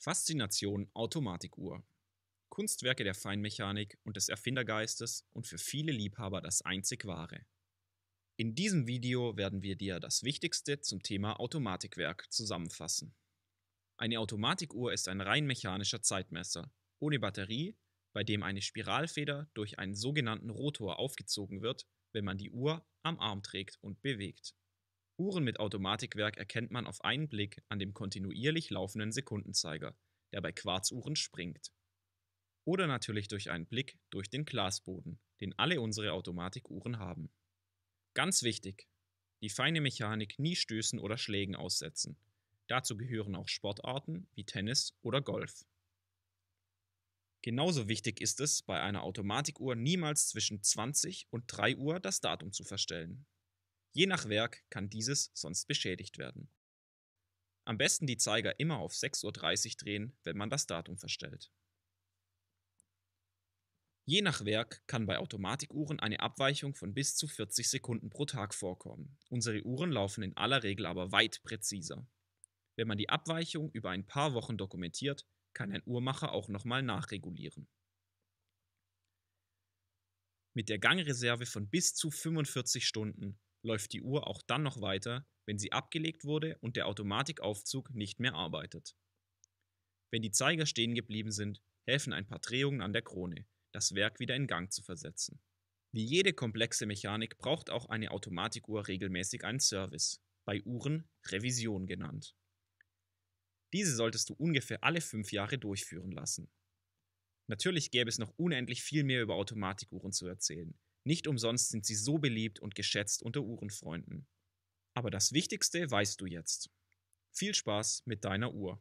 Faszination Automatikuhr. Kunstwerke der Feinmechanik und des Erfindergeistes und für viele Liebhaber das einzig wahre. In diesem Video werden wir dir das Wichtigste zum Thema Automatikwerk zusammenfassen. Eine Automatikuhr ist ein rein mechanischer Zeitmesser, ohne Batterie, bei dem eine Spiralfeder durch einen sogenannten Rotor aufgezogen wird, wenn man die Uhr am Arm trägt und bewegt. Uhren mit Automatikwerk erkennt man auf einen Blick an dem kontinuierlich laufenden Sekundenzeiger, der bei Quarzuhren springt. Oder natürlich durch einen Blick durch den Glasboden, den alle unsere Automatikuhren haben. Ganz wichtig, die feine Mechanik nie Stößen oder Schlägen aussetzen. Dazu gehören auch Sportarten wie Tennis oder Golf. Genauso wichtig ist es, bei einer Automatikuhr niemals zwischen 20 und 3 Uhr das Datum zu verstellen. Je nach Werk kann dieses sonst beschädigt werden. Am besten die Zeiger immer auf 6.30 Uhr drehen, wenn man das Datum verstellt. Je nach Werk kann bei Automatikuhren eine Abweichung von bis zu 40 Sekunden pro Tag vorkommen. Unsere Uhren laufen in aller Regel aber weit präziser. Wenn man die Abweichung über ein paar Wochen dokumentiert, kann ein Uhrmacher auch nochmal nachregulieren. Mit der Gangreserve von bis zu 45 Stunden läuft die Uhr auch dann noch weiter, wenn sie abgelegt wurde und der Automatikaufzug nicht mehr arbeitet. Wenn die Zeiger stehen geblieben sind, helfen ein paar Drehungen an der Krone, das Werk wieder in Gang zu versetzen. Wie jede komplexe Mechanik braucht auch eine Automatikuhr regelmäßig einen Service, bei Uhren Revision genannt. Diese solltest du ungefähr alle fünf Jahre durchführen lassen. Natürlich gäbe es noch unendlich viel mehr über Automatikuhren zu erzählen, nicht umsonst sind sie so beliebt und geschätzt unter Uhrenfreunden. Aber das Wichtigste weißt du jetzt. Viel Spaß mit deiner Uhr.